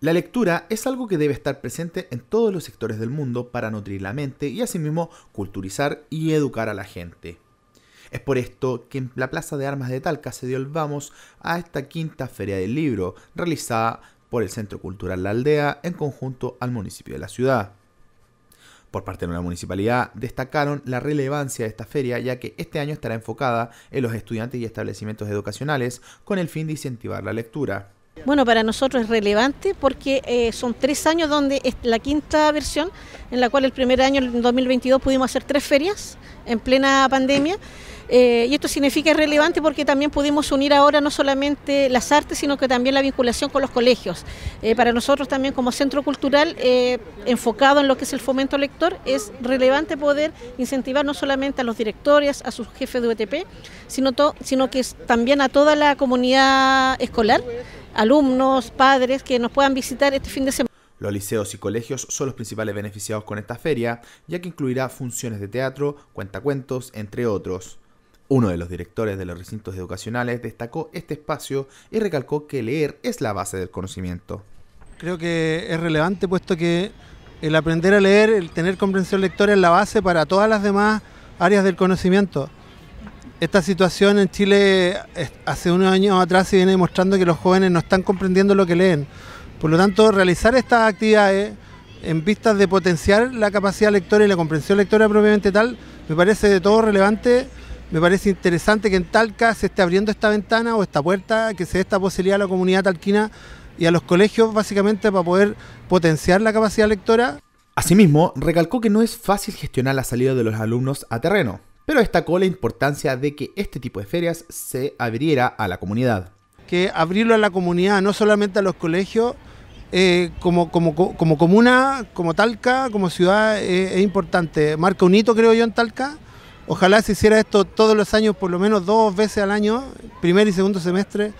La lectura es algo que debe estar presente en todos los sectores del mundo para nutrir la mente y asimismo culturizar y educar a la gente. Es por esto que en la Plaza de Armas de Talca se dio el vamos a esta quinta feria del libro, realizada por el Centro Cultural La Aldea en conjunto al municipio de la ciudad. Por parte de la municipalidad destacaron la relevancia de esta feria ya que este año estará enfocada en los estudiantes y establecimientos educacionales con el fin de incentivar la lectura. Bueno, para nosotros es relevante porque eh, son tres años donde es la quinta versión, en la cual el primer año, en 2022, pudimos hacer tres ferias en plena pandemia. Eh, y esto significa es relevante porque también pudimos unir ahora no solamente las artes, sino que también la vinculación con los colegios. Eh, para nosotros también como centro cultural, enfocado en lo que es el fomento lector, es relevante poder incentivar no solamente a los directores, a sus jefes de UTP, sino, sino que también a toda la comunidad escolar alumnos, padres que nos puedan visitar este fin de semana. Los liceos y colegios son los principales beneficiados con esta feria, ya que incluirá funciones de teatro, cuentacuentos, entre otros. Uno de los directores de los recintos educacionales destacó este espacio y recalcó que leer es la base del conocimiento. Creo que es relevante puesto que el aprender a leer, el tener comprensión lectora es la base para todas las demás áreas del conocimiento esta situación en Chile hace unos años atrás se viene demostrando que los jóvenes no están comprendiendo lo que leen. Por lo tanto, realizar estas actividades en vistas de potenciar la capacidad lectora y la comprensión lectora propiamente tal, me parece de todo relevante, me parece interesante que en Talca se esté abriendo esta ventana o esta puerta, que se dé esta posibilidad a la comunidad talquina y a los colegios básicamente para poder potenciar la capacidad lectora. Asimismo, recalcó que no es fácil gestionar la salida de los alumnos a terreno, pero destacó la importancia de que este tipo de ferias se abriera a la comunidad. Que abrirlo a la comunidad, no solamente a los colegios, eh, como, como, como, comuna, como Talca, como ciudad, eh, es importante. Marca un hito, creo yo, en Talca. Ojalá se hiciera esto todos los años, por lo menos dos veces al año, primer y segundo semestre.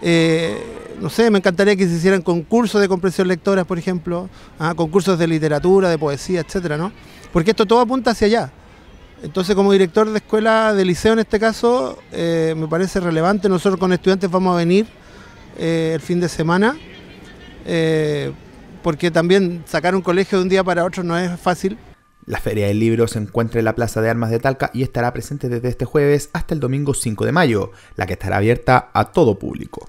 Eh, no sé, me encantaría que se hicieran concursos de comprensión lectora, por ejemplo, ah, concursos de literatura, de poesía, etcétera, ¿no? Porque esto todo apunta hacia allá. Entonces, como director de escuela, de liceo en este caso, eh, me parece relevante. Nosotros con estudiantes vamos a venir eh, el fin de semana, eh, porque también sacar un colegio de un día para otro no es fácil. La Feria del Libro se encuentra en la Plaza de Armas de Talca y estará presente desde este jueves hasta el domingo 5 de mayo, la que estará abierta a todo público.